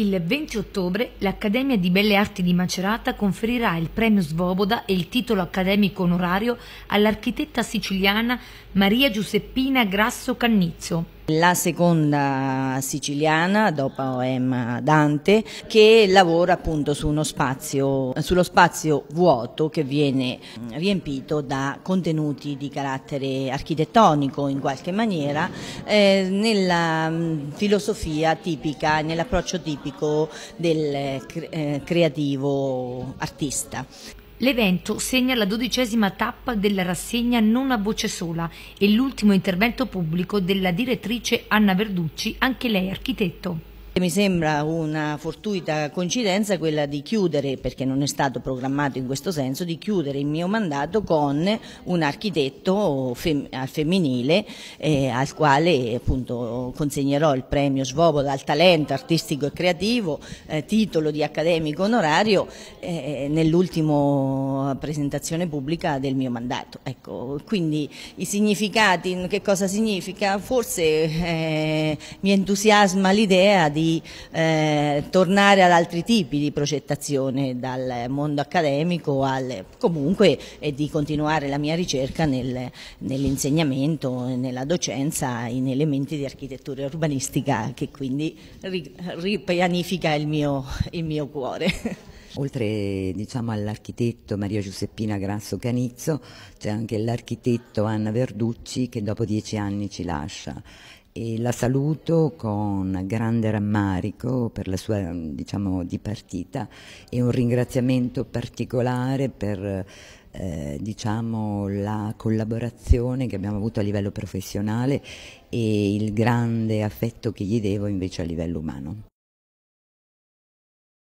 Il 20 ottobre l'Accademia di Belle Arti di Macerata conferirà il premio Svoboda e il titolo accademico onorario all'architetta siciliana Maria Giuseppina Grasso Cannizzo. La seconda siciliana, dopo Emma Dante, che lavora appunto su spazio, sullo spazio vuoto che viene mm, riempito da contenuti di carattere architettonico in qualche maniera, eh, nella mm, filosofia tipica, nell'approccio tipico del eh, cre eh, creativo artista. L'evento segna la dodicesima tappa della rassegna Non a voce sola e l'ultimo intervento pubblico della direttrice Anna Verducci, anche lei architetto mi sembra una fortuita coincidenza quella di chiudere, perché non è stato programmato in questo senso, di chiudere il mio mandato con un architetto fem femminile eh, al quale appunto consegnerò il premio Svoboda al talento artistico e creativo, eh, titolo di accademico onorario eh, nell'ultimo presentazione pubblica del mio mandato. Ecco, quindi i significati, che cosa significa? Forse eh, mi entusiasma l'idea di eh, tornare ad altri tipi di progettazione dal mondo accademico al, comunque e di continuare la mia ricerca nel, nell'insegnamento, nella docenza, in elementi di architettura urbanistica che quindi ripianifica il mio, il mio cuore. Oltre diciamo, all'architetto Maria Giuseppina Grasso Canizzo c'è anche l'architetto Anna Verducci che dopo dieci anni ci lascia e la saluto con grande rammarico per la sua diciamo, dipartita e un ringraziamento particolare per eh, diciamo, la collaborazione che abbiamo avuto a livello professionale e il grande affetto che gli devo invece a livello umano.